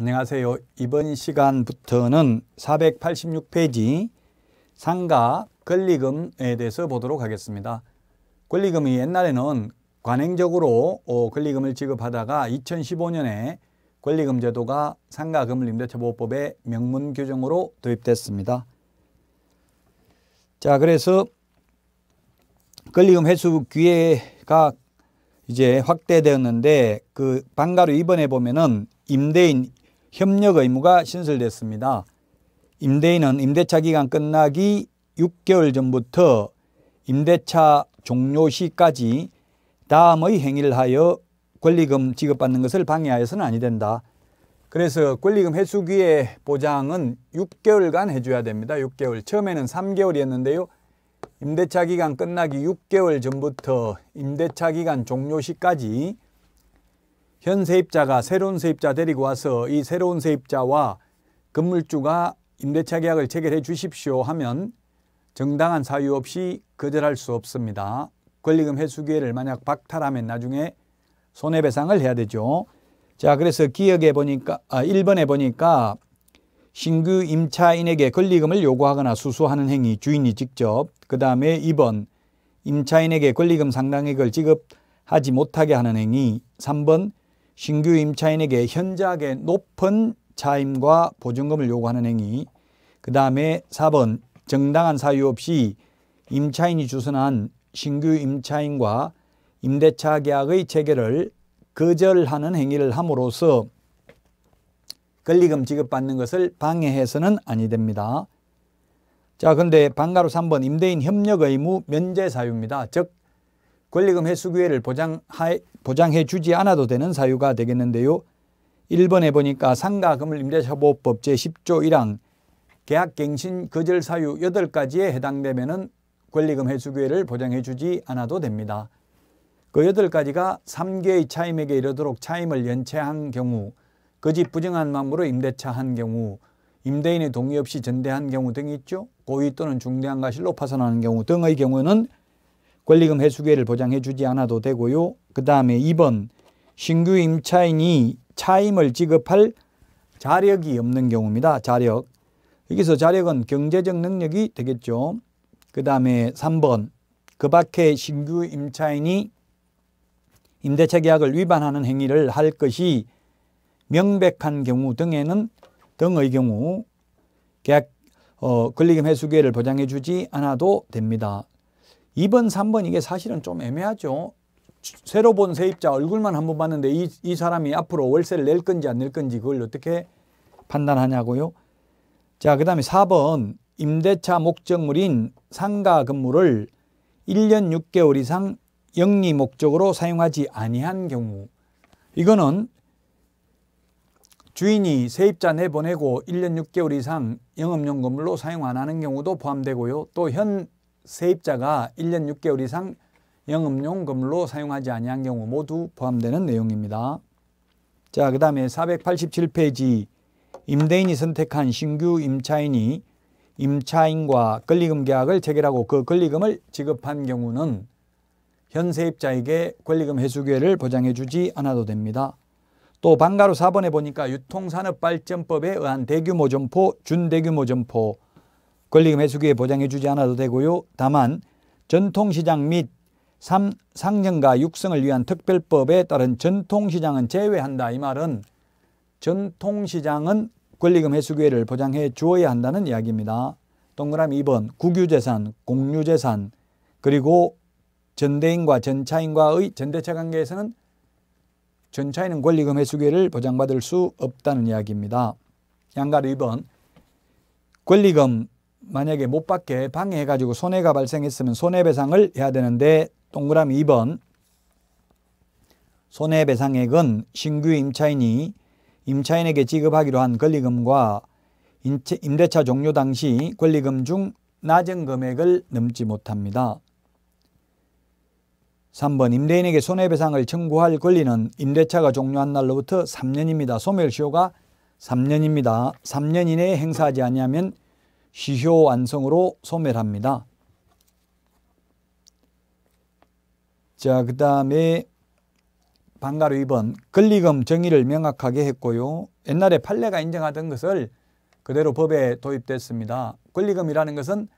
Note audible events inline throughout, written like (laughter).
안녕하세요. 이번 시간부터는 486페이지 상가 권리금에 대해서 보도록 하겠습니다. 권리금이 옛날에는 관행적으로 어, 권리금을 지급하다가 2015년에 권리금 제도가 상가 건물 임대차보호법의 명문 규정으로 도입됐습니다. 자, 그래서 권리금 회수 기회가 이제 확대되었는데 그 방가로 이번에 보면은 임대인 협력 의무가 신설됐습니다. 임대인은 임대차 기간 끝나기 6개월 전부터 임대차 종료 시까지 다음의 행위를 하여 권리금 지급받는 것을 방해하여서는 아니 된다. 그래서 권리금 회수기의 보장은 6개월간 해줘야 됩니다. 6개월. 처음에는 3개월이었는데요. 임대차 기간 끝나기 6개월 전부터 임대차 기간 종료 시까지 현 세입자가 새로운 세입자 데리고 와서 이 새로운 세입자와 건물주가 임대차 계약을 체결해 주십시오 하면 정당한 사유 없이 거절할 수 없습니다. 권리금 회수 기회를 만약 박탈하면 나중에 손해배상을 해야 되죠. 자, 그래서 기억에 보니까 아, 1번에 보니까 신규 임차인에게 권리금을 요구하거나 수수하는 행위 주인이 직접 그다음에 2번 임차인에게 권리금 상당액을 지급하지 못하게 하는 행위 3번 신규 임차인에게 현저하게 높은 차임과 보증금을 요구하는 행위 그 다음에 4번 정당한 사유 없이 임차인이 주선한 신규 임차인과 임대차 계약의 체결을 거절하는 행위를 함으로써 권리금 지급받는 것을 방해해서는 아니 됩니다. 자, 근데 방가로 3번 임대인 협력 의무 면제 사유입니다. 즉 권리금 회수 기회를 보장해, 보장해 주지 않아도 되는 사유가 되겠는데요. 1번에 보니까 상가금을 임대차보호법 제10조 1항 계약갱신 거절 사유 8가지에 해당되면 권리금 회수 기회를 보장해 주지 않아도 됩니다. 그 8가지가 3개의 차임에게 이르도록 차임을 연체한 경우, 거짓 부정한 마음으로 임대차한 경우, 임대인의 동의 없이 전대한 경우 등이 있죠. 고의 또는 중대한 과실로 파산하는 경우 등의 경우는 권리금 회수계를 보장해 주지 않아도 되고요. 그 다음에 2번 신규 임차인이 차임을 지급할 자력이 없는 경우입니다. 자력. 여기서 자력은 경제적 능력이 되겠죠. 그 다음에 3번 그 밖에 신규 임차인이 임대차 계약을 위반하는 행위를 할 것이 명백한 경우 등에는 등의 경우 계약 어, 권리금 해수계를 보장해 주지 않아도 됩니다. 2번, 3번 이게 사실은 좀 애매하죠. 새로 본 세입자 얼굴만 한 번 봤는데 이, 이 사람이 앞으로 월세를 낼 건지 안 낼 건지 그걸 어떻게 판단하냐고요. 자, 그 다음에 4번 임대차 목적물인 상가 건물을 1년 6개월 이상 영리 목적으로 사용하지 아니한 경우 이거는 주인이 세입자 내보내고 1년 6개월 이상 영업용 건물로 사용 안 하는 경우도 포함되고요. 또현 세입자가 1년 6개월 이상 영업용건물로 사용하지 아니한 경우 모두 포함되는 내용입니다. 자, 그 다음에 487페이지 임대인이 선택한 신규 임차인이 임차인과 권리금 계약을 체결하고 그 권리금을 지급한 경우는 현 세입자에게 권리금 회수 기회를 보장해 주지 않아도 됩니다. 또 방가로 4번에 보니까 유통산업발전법에 의한 대규모 점포, 준대규모 점포, 권리금 해수기에 보장해주지 않아도 되고요. 다만 전통시장 및 3. 상정과 육성을 위한 특별법에 따른 전통시장은 제외한다. 이 말은 전통시장은 권리금 해수기회를 보장해 주어야 한다는 이야기입니다. 동그라미 2번 국유재산, 공유재산 그리고 전대인과 전차인과의 전대차 관계에서는 전차인은 권리금 해수기회를 보장받을 수 없다는 이야기입니다. 양가로 2번 권리금 만약에 못 받게 방해해가지고 손해가 발생했으면 손해배상을 해야 되는데 동그라미 2번 손해배상액은 신규 임차인이 임차인에게 지급하기로 한 권리금과 임대차 종료 당시 권리금 중 낮은 금액을 넘지 못합니다. 3번 임대인에게 손해배상을 청구할 권리는 임대차가 종료한 날로부터 3년입니다. 소멸시효가 3년입니다. 3년 이내에 행사하지 않으면 시효 완성으로 소멸합니다. 자, 그 다음에 반가로 2번 권리금 정의를 명확하게 했고요. 옛날에 판례가 인정하던 것을 그대로 법에 도입됐습니다. 권리금이라는 것은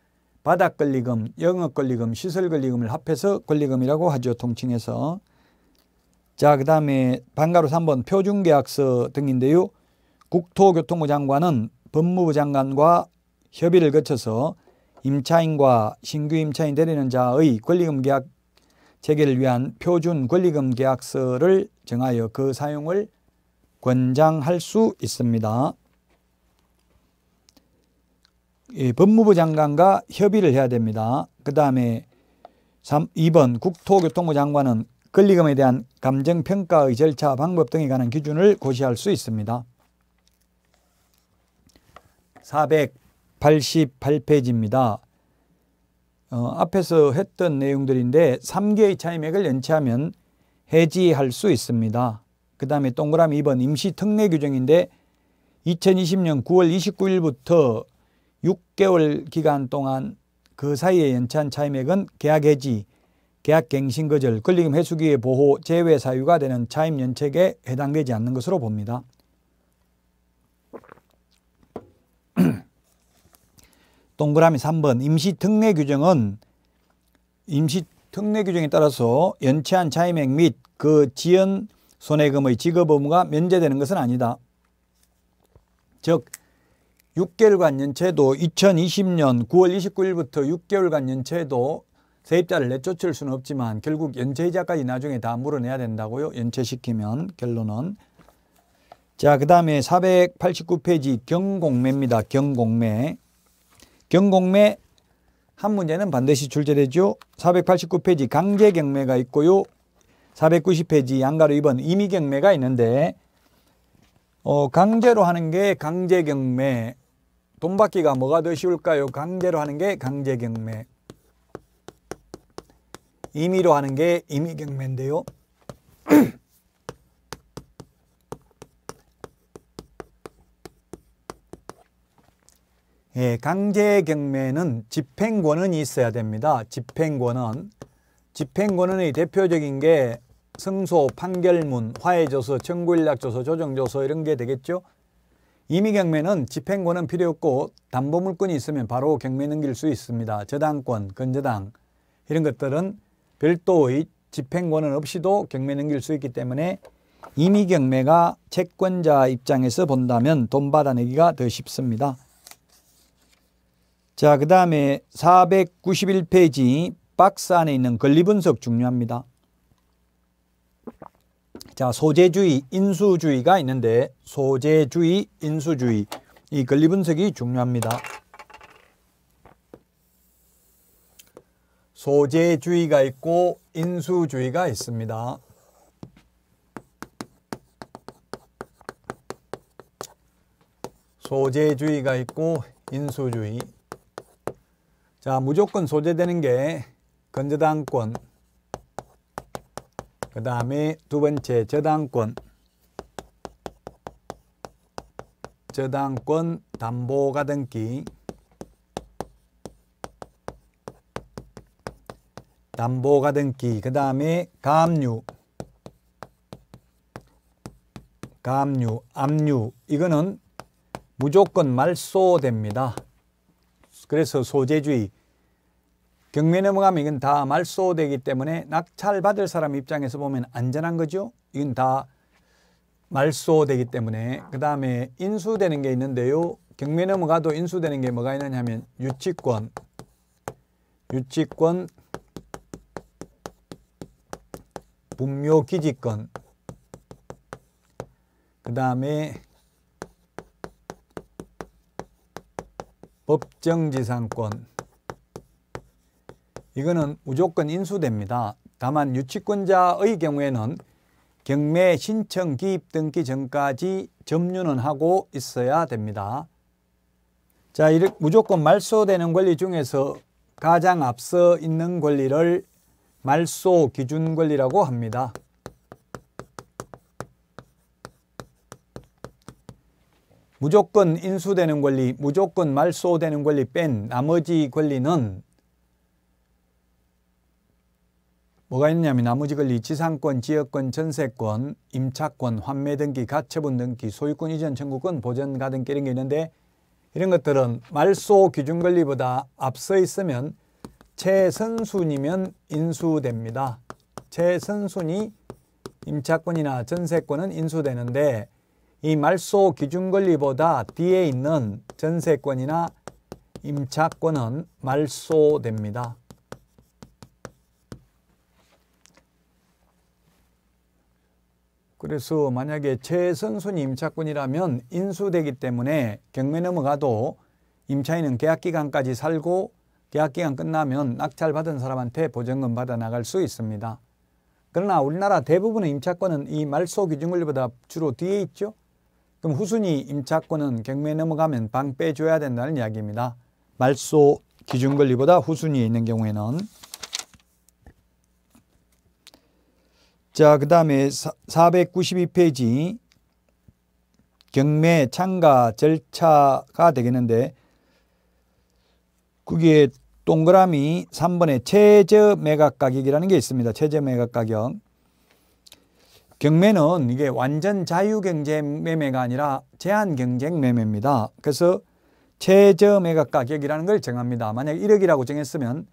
바닥 권리금, 영업 권리금, 시설 권리금을 합해서 권리금이라고 하죠. 통칭해서. 자, 그 다음에 반가로 3번 표준계약서 등인데요. 국토교통부 장관은 법무부 장관과 협의를 거쳐서 임차인과 신규 임차인 되려는 자의 권리금 계약 체결을 위한 표준 권리금 계약서를 정하여 그 사용을 권장할 수 있습니다. 예, 법무부 장관과 협의를 해야 됩니다. 그 다음에 2번 국토교통부 장관은 권리금에 대한 감정평가의 절차 방법 등에 관한 기준을 고시할 수 있습니다. 8 8페이지입니다 어, 앞에서 했던 내용들인데 3개의 차임액을 연체하면 해지할 수 있습니다. 그 다음에 동그라미 2번 임시특례 규정인데 2020년 9월 29일부터 6개월 기간 동안 그 사이에 연체한 차임액은 계약 해지, 계약 갱신 거절, 권리금 회수기의 보호, 제외 사유가 되는 차임 연체에 해당되지 않는 것으로 봅니다. 동그라미 3번 임시 특례 규정은 임시 특례 규정에 따라서 연체한 차임액 및 그 지연 손해금의 지급 의무가 면제되는 것은 아니다. 즉 6개월간 연체도 2020년 9월 29일부터 6개월간 연체도 세입자를 내쫓을 수는 없지만 결국 연체이자까지 나중에 다 물어내야 된다고요. 연체시키면 결론은 자, 그 다음에 489페이지 경공매입니다. 경공매. 경공매 한 문제는 반드시 출제되죠. 489페이지 강제 경매가 있고요. 490페이지 양가로 2번 임의 경매가 있는데 어, 강제로 하는 게 강제 경매 돈 받기가 뭐가 더 쉬울까요? 강제로 하는 게 강제 경매 임의로 하는 게 임의 경매인데요. (clears throat) 예, 강제 경매는 집행권은 있어야 됩니다. 집행권은 집행권의 대표적인 게 승소, 판결문, 화해조서, 청구인락조서, 조정조서 이런 게 되겠죠. 임의경매는 집행권은 필요 없고 담보물건이 있으면 바로 경매 넘길 수 있습니다. 저당권, 건저당 이런 것들은 별도의 집행권은 없이도 경매 넘길 수 있기 때문에 임의경매가 채권자 입장에서 본다면 돈 받아내기가 더 쉽습니다. 자, 그 다음에 491페이지 박스 안에 있는 권리 분석 중요합니다. 자, 소재주의, 인수주의가 있는데 소재주의, 인수주의 이 권리 분석이 중요합니다. 소재주의가 있고 인수주의가 있습니다. 소재주의가 있고 인수주의 자, 무조건 소재되는 게 건저당권, 그 다음에 두 번째 저당권, 저당권 담보가등기, 담보가등기, 그 다음에 가압류, 가압류, 압류 이거는 무조건 말소됩니다. 그래서 소재주의 경매 넘어가면 이건 다 말소되기 때문에 낙찰받을 사람 입장에서 보면 안전한 거죠. 이건 다 말소되기 때문에 그 다음에 인수되는 게 있는데요. 경매 넘어가도 인수되는 게 뭐가 있느냐 하면 유치권, 유치권, 분묘기지권, 그 다음에 법정지상권 이거는 무조건 인수됩니다. 다만 유치권자의 경우에는 경매 신청 기입 등기 전까지 점유는 하고 있어야 됩니다. 자, 이렇게 무조건 말소되는 권리 중에서 가장 앞서 있는 권리를 말소 기준 권리라고 합니다. 무조건 인수되는 권리, 무조건 말소되는 권리 뺀 나머지 권리는 뭐가 있냐면 나머지 권리 지상권, 지역권, 전세권, 임차권, 환매 등기, 가처분 등기, 소유권 이전 청구권, 보전 가등기 이런 게 있는데 이런 것들은 말소 기준 권리보다 앞서 있으면 최선순위면 인수됩니다. 최선순위 임차권이나 전세권은 인수되는데 이 말소 기준권리보다 뒤에 있는 전세권이나 임차권은 말소됩니다. 그래서 만약에 최선순위 임차권이라면 인수되기 때문에 경매 넘어가도 임차인은 계약기간까지 살고 계약기간 끝나면 낙찰받은 사람한테 보증금 받아 나갈 수 있습니다. 그러나 우리나라 대부분의 임차권은 이 말소 기준권리보다 주로 뒤에 있죠. 그럼 후순위 임차권은 경매 넘어가면 방 빼줘야 된다는 이야기입니다. 말소 기준 권리보다 후순위에 있는 경우에는 자, 그 다음에 492페이지 경매 참가 절차가 되겠는데 거기에 동그라미 3번에 최저 매각 가격이라는 게 있습니다. 최저 매각 가격. 경매는 이게 완전 자유경쟁 매매가 아니라 제한경쟁 매매입니다. 그래서 최저 매각 가격이라는 걸 정합니다. 만약 1억이라고 정했으면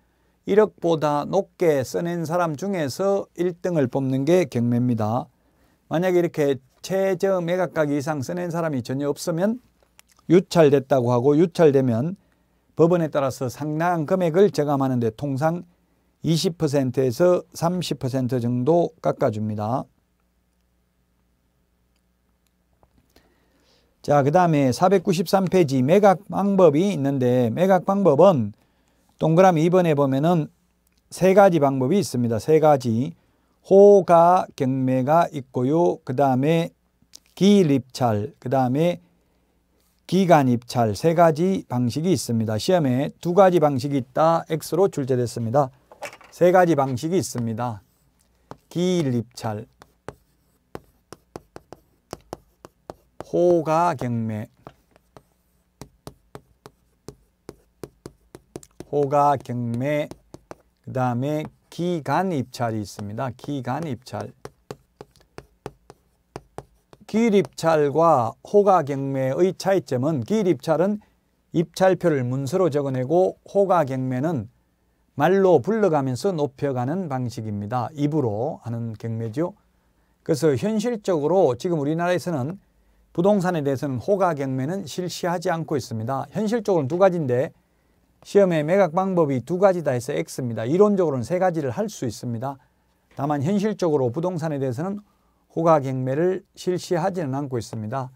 1억보다 높게 써낸 사람 중에서 1등을 뽑는 게 경매입니다. 만약에 이렇게 최저 매각가격 이상 써낸 사람이 전혀 없으면 유찰됐다고 하고 유찰되면 법원에 따라서 상당한 금액을 저감하는데 통상 20%에서 30% 정도 깎아줍니다. 자, 그 다음에 493페이지 매각 방법이 있는데 매각 방법은 동그라미 2번에 보면은 세 가지 방법이 있습니다. 세 가지. 호가 경매가 있고요. 그 다음에 기립찰, 그 다음에 기간입찰 세 가지 방식이 있습니다. 시험에 두 가지 방식이 있다. X로 출제됐습니다. 세 가지 방식이 있습니다. 기립찰. 호가 경매 호가 경매 그 다음에 기간 입찰이 있습니다. 기간 입찰 기립찰과 호가경매의 차이점은 기립찰은 입찰표를 문서로 적어내고 호가경매는 말로 불러가면서 높여가는 방식입니다. 입으로 하는 경매죠. 그래서 현실적으로 지금 우리나라에서는 부동산에 대해서는 호가 경매는 실시하지 않고 있습니다. 현실적으로는 두 가지인데 시험의 매각 방법이 두 가지다 해서 X입니다. 이론적으로는 세 가지를 할 수 있습니다. 다만 현실적으로 부동산에 대해서는 호가 경매를 실시하지는 않고 있습니다.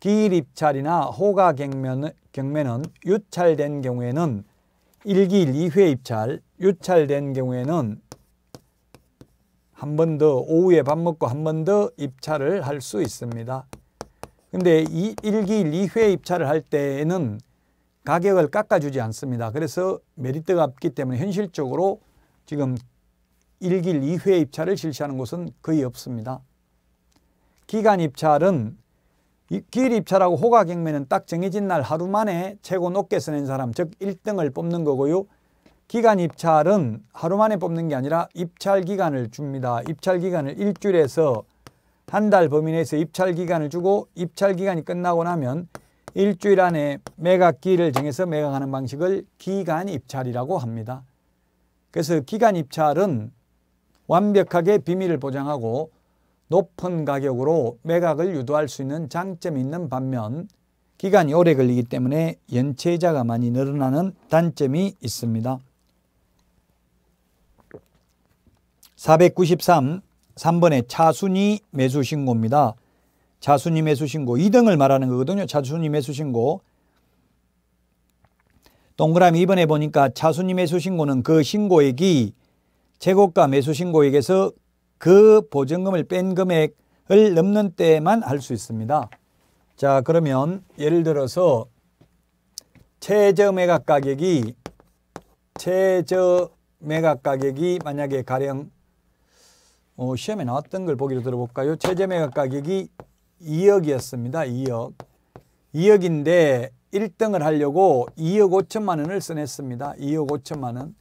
기일입찰이나 호가 경매는, 경 유찰된 경우에는 1기일 2회 입찰, 유찰된 경우에는 한 번 더 오후에 밥 먹고 한 번 더 입찰을 할 수 있습니다. 근데 이 1기 2회 입찰을 할 때에는 가격을 깎아주지 않습니다. 그래서 메리트가 없기 때문에 현실적으로 지금 1기 2회 입찰을 실시하는 곳은 거의 없습니다. 기간 입찰은 기일 입찰하고 호가 경매는 딱 정해진 날 하루 만에 최고 높게 쓰는 사람 즉 1등을 뽑는 거고요. 기간 입찰은 하루 만에 뽑는 게 아니라 입찰 기간을 줍니다. 입찰 기간을 일주일에서 한달 범위 내에서 입찰 기간을 주고 입찰 기간이 끝나고 나면 일주일 안에 매각기를 정해서 매각하는 방식을 기간 입찰이라고 합니다. 그래서 기간 입찰은 완벽하게 비밀을 보장하고 높은 가격으로 매각을 유도할 수 있는 장점이 있는 반면 기간이 오래 걸리기 때문에 연체자가 많이 늘어나는 단점이 있습니다. 493 3번에 차순이 매수신고입니다. 차순위 매수신고 2등을 말하는 거거든요. 차순위 매수신고 동그라미 2번에 보니까 차순위 매수신고는 그 신고액이 재고가 매수신고액에서 그 보증금을 뺀 금액을 넘는 때만 할 수 있습니다. 자 그러면 예를 들어서 최저 매각 가격이 최저 매각 가격이 만약에 가령 어, 시험에 나왔던 걸 보기로 들어볼까요? 최저 매각 가격이 2억이었습니다. 2억. 2억인데 1등을 하려고 2억 5천만 원을 써냈습니다. 2억 5천만 원.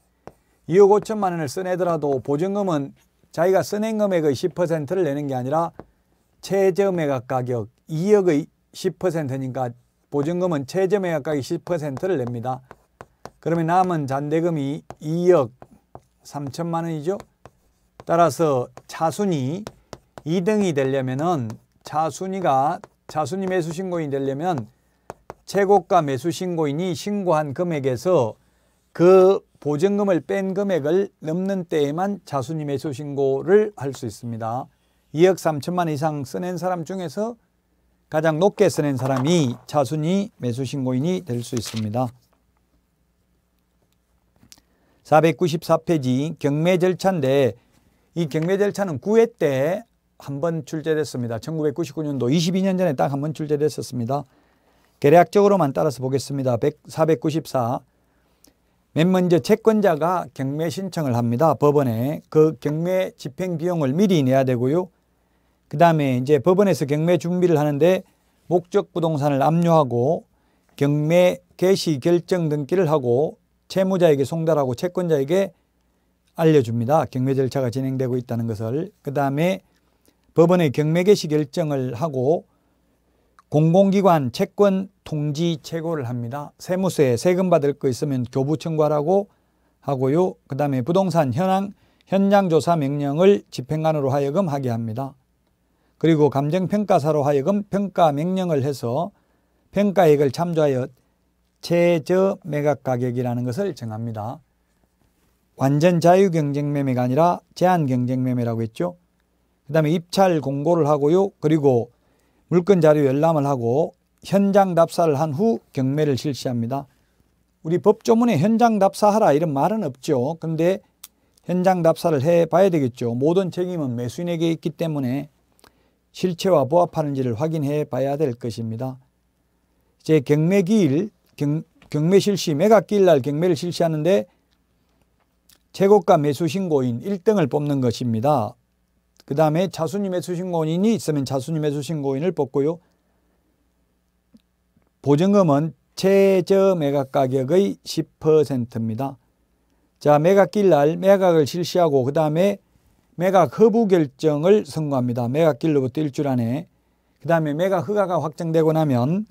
2억 5천만 원을 써내더라도 보증금은 자기가 써낸 금액의 10%를 내는 게 아니라 최저 매각 가격 2억의 10%니까 보증금은 최저 매각 가격 10%를 냅니다. 그러면 남은 잔대금이 2억 3천만 원이죠. 따라서 자순이 2등이 되려면은 자순이가 자순이 매수 신고인이 되려면 최고가 매수 신고인이 신고한 금액에서 그 보증금을 뺀 금액을 넘는 때에만 자순이 매수 신고를 할 수 있습니다. 2억 3천만 이상 쓰낸 사람 중에서 가장 높게 쓰낸 사람이 자순이 매수 신고인이 될 수 있습니다. 494페이지 경매 절차인데 이 경매 절차는 9회 때 한 번 출제됐습니다. 1999년도 22년 전에 딱 한 번 출제됐었습니다. 계략적으로만 따라서 보겠습니다. 100, 494. 맨 먼저 채권자가 경매 신청을 합니다. 법원에 그 경매 집행 비용을 미리 내야 되고요. 그 다음에 이제 법원에서 경매 준비를 하는데 목적 부동산을 압류하고 경매 개시 결정 등기를 하고 채무자에게 송달하고 채권자에게 알려줍니다. 경매 절차가 진행되고 있다는 것을. 그 다음에 법원의 경매 개시 결정을 하고 공공기관 채권 통지 체고를 합니다. 세무서에 세금 받을 거 있으면 교부 청구하라고 하고요. 그 다음에 부동산 현황, 현장 조사 명령을 집행관으로 하여금 하게 합니다. 그리고 감정평가사로 하여금 평가 명령을 해서 평가액을 참조하여 최저 매각 가격이라는 것을 정합니다. 완전 자유 경쟁 매매가 아니라 제한 경쟁 매매라고 했죠. 그 다음에 입찰 공고를 하고요. 그리고 물건 자료 열람을 하고 현장 답사를 한 후 경매를 실시합니다. 우리 법조문에 현장 답사하라 이런 말은 없죠. 근데 현장 답사를 해봐야 되겠죠. 모든 책임은 매수인에게 있기 때문에 실체와 부합하는지를 확인해 봐야 될 것입니다. 이제 경매기일, 경, 경매 실시, 매각기일 날 경매를 실시하는데 최고가 매수신고인 1등을 뽑는 것입니다. 그 다음에 자순위 매수신고인이 있으면 자순위 매수신고인을 뽑고요. 보증금은 최저 매각 가격의 10%입니다. 자, 매각길 날 매각을 실시하고 그 다음에 매각 허부 결정을 선고합니다. 매각길로부터 일주일 안에 그 다음에 매각 허가가 확정되고 나면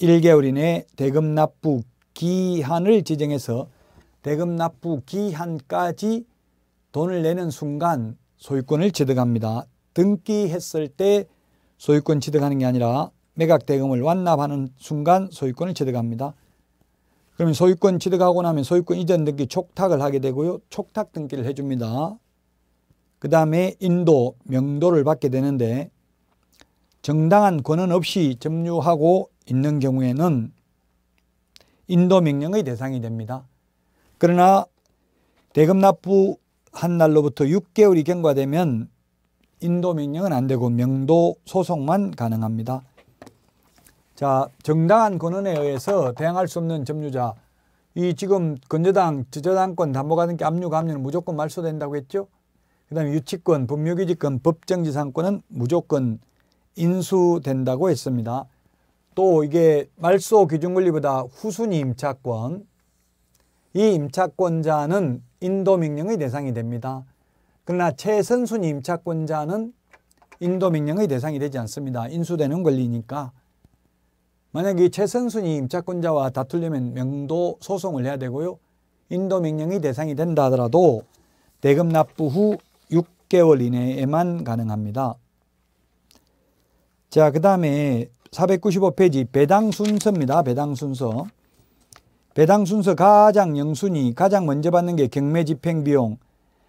1개월 이내 대금 납부 기한을 지정해서 대금 납부 기한까지 돈을 내는 순간 소유권을 취득합니다. 등기했을 때 소유권 취득하는 게 아니라 매각 대금을 완납하는 순간 소유권을 취득합니다. 그러면 소유권 취득하고 나면 소유권 이전 등기 촉탁을 하게 되고요. 촉탁 등기를 해줍니다. 그 다음에 인도, 명도를 받게 되는데 정당한 권한 없이 점유하고 있는 경우에는 인도 명령의 대상이 됩니다. 그러나 대금 납부한 날로부터 6개월이 경과되면 인도 명령은 안 되고 명도 소송만 가능합니다. 자, 정당한 권한에 의해서 대항할 수 없는 점유자 이 지금 건저당, 저당권, 담보가등기 압류가 류는 무조건 말소된다고 했죠. 그 다음에 유치권, 법률규칙권, 법정지상권은 무조건 인수된다고 했습니다. 또 이게 말소 기준권리보다 후순위 임차권, 이 임차권자는 인도명령의 대상이 됩니다. 그러나 최선순위 임차권자는 인도명령의 대상이 되지 않습니다. 인수되는 권리니까. 만약에 최선순위 임차권자와 다투려면 명도 소송을 해야 되고요. 인도명령이 대상이 된다 하더라도 대금 납부 후 6개월 이내에만 가능합니다. 자, 그 다음에 495페이지 배당 순서입니다. 배당 순서. 배당 순서 가장 영순위 가장 먼저 받는 게 경매 집행 비용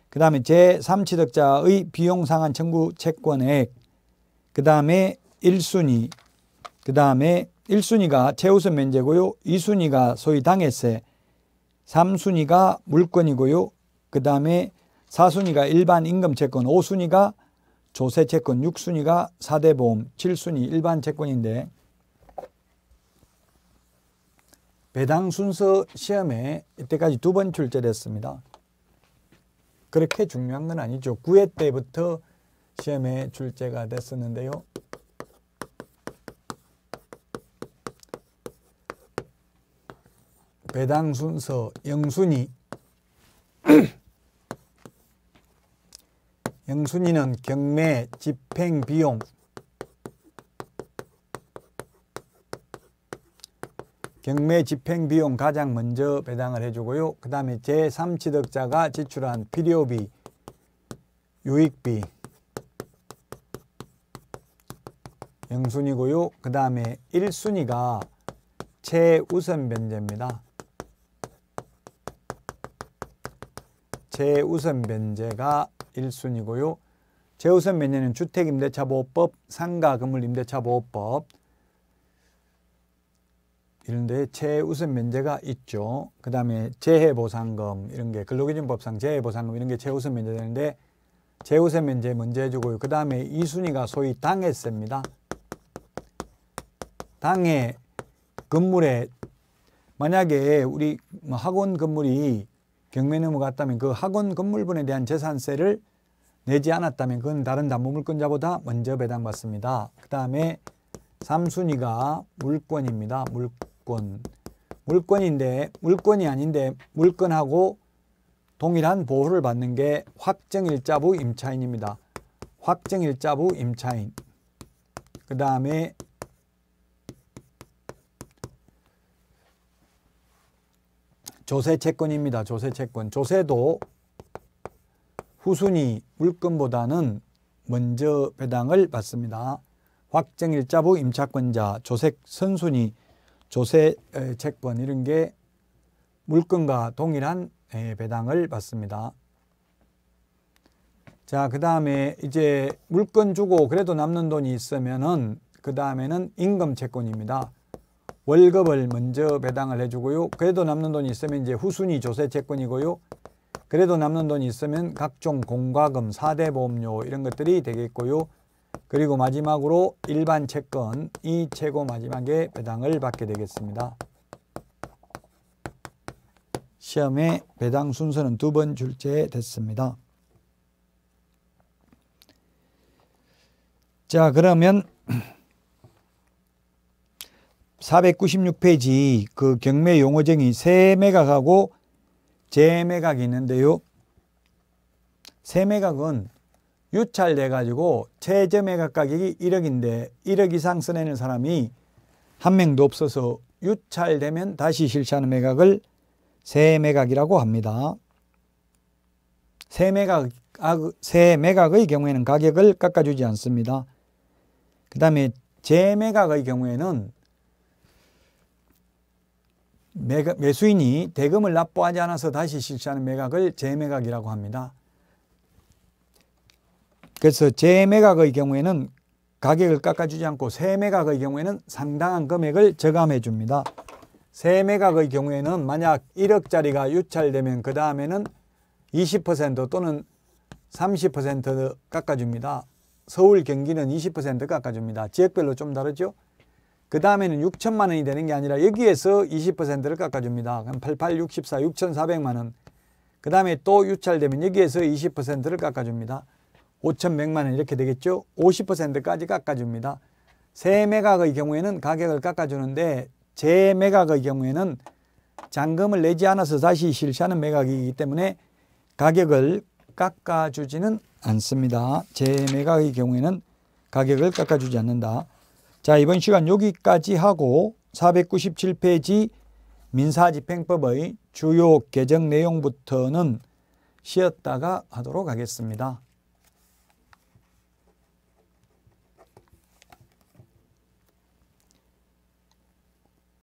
그 다음에 제3취득자의 비용 상한 청구 채권액 그 다음에 1순위 그 다음에 1순위가 최우선 면제고요 2순위가 소위 당해세 3순위가 물권이고요그 다음에 4순위가 일반 임금 채권 5순위가 조세 채권 6순위가 사대보험 7순위 일반 채권인데 배당 순서 시험에 이때까지 두 번 출제됐습니다. 그렇게 중요한 건 아니죠. 9회 때부터 시험에 출제가 됐었는데요. 배당 순서 영순이 (clears throat) 영순이는 경매 집행 비용 경매 집행 비용 가장 먼저 배당을 해주고요. 그 다음에 제3취득자가 지출한 필요비, 유익비, 영순위고요. 그 다음에 1순위가 최우선 변제입니다. 최우선 변제가 1순위고요. 최우선 변제는 주택임대차보호법, 상가건물임대차보호법, 이런 데 최우선 면제가 있죠. 그 다음에 재해보상금 이런 게 근로기준법상 재해보상금 이런 게 최우선 면제되는데 최우선 면제 먼저 해주고요. 그 다음에 이 순위가 소위 당했습니다 당해 건물에 만약에 우리 뭐 학원 건물이 경매 넘어갔다면 그 학원 건물분에 대한 재산세를 내지 않았다면 그건 다른 담보물권자보다 먼저 배당받습니다. 그 다음에 3순위가 물권입니다. 물권. 물권. 물권인데 물권이 아닌데 물권하고 동일한 보호를 받는 게 확정일자부 임차인입니다. 확정일자부 임차인. 그 다음에 조세채권입니다. 조세채권. 조세도 후순위 물건보다는 먼저 배당을 받습니다. 확정일자부 임차권자 조세 선순위 조세 채권 이런 게 물건과 동일한 배당을 받습니다. 자, 그 다음에 이제 물건 주고 그래도 남는 돈이 있으면은 그 다음에는 임금 채권입니다. 월급을 먼저 배당을 해주고요. 그래도 남는 돈이 있으면 이제 후순위 조세 채권이고요. 그래도 남는 돈이 있으면 각종 공과금, 사대 보험료 이런 것들이 되겠고요. 그리고 마지막으로 일반 채권이 최고 마지막에 배당을 받게 되겠습니다. 시험의 배당 순서는 두번 출제됐습니다. 자 그러면 496페이지 (clears throat) 그 경매 용어쟁이 세매각하고 재매각이 있는데요. 세매각은 유찰돼 가지고 최저매각 가격이 1억인데 1억 이상 써내는 사람이 한 명도 없어서 유찰되면 다시 실시하는 매각을 세매각이라고 합니다. 세매각, 아, 그 세매각의 경우에는 가격을 깎아주지 않습니다. 그 다음에 재매각의 경우에는 매수인이 대금을 납부하지 않아서 다시 실시하는 매각을 재매각이라고 합니다. 그래서 재매각의 경우에는 가격을 깎아주지 않고 세매각의 경우에는 상당한 금액을 저감해 줍니다. 세매각의 경우에는 만약 1억짜리가 유찰되면 그 다음에는 20% 또는 30% 깎아줍니다. 서울, 경기는 20% 깎아줍니다. 지역별로 좀 다르죠? 그 다음에는 6천만 원이 되는 게 아니라 여기에서 20%를 깎아줍니다. 그럼 88, 64, 6,400만 원. 그 다음에 또 유찰되면 여기에서 20%를 깎아줍니다. 5천백만 원 이렇게 되겠죠. 50%까지 깎아줍니다. 세매각의 경우에는 가격을 깎아주는데 재매각의 경우에는 잔금을 내지 않아서 다시 실시하는 매각이기 때문에 가격을 깎아주지는 않습니다. 재매각의 경우에는 가격을 깎아주지 않는다. 자 이번 시간 여기까지 하고 497페이지 민사집행법의 주요 개정 내용부터는 쉬었다가 하도록 하겠습니다.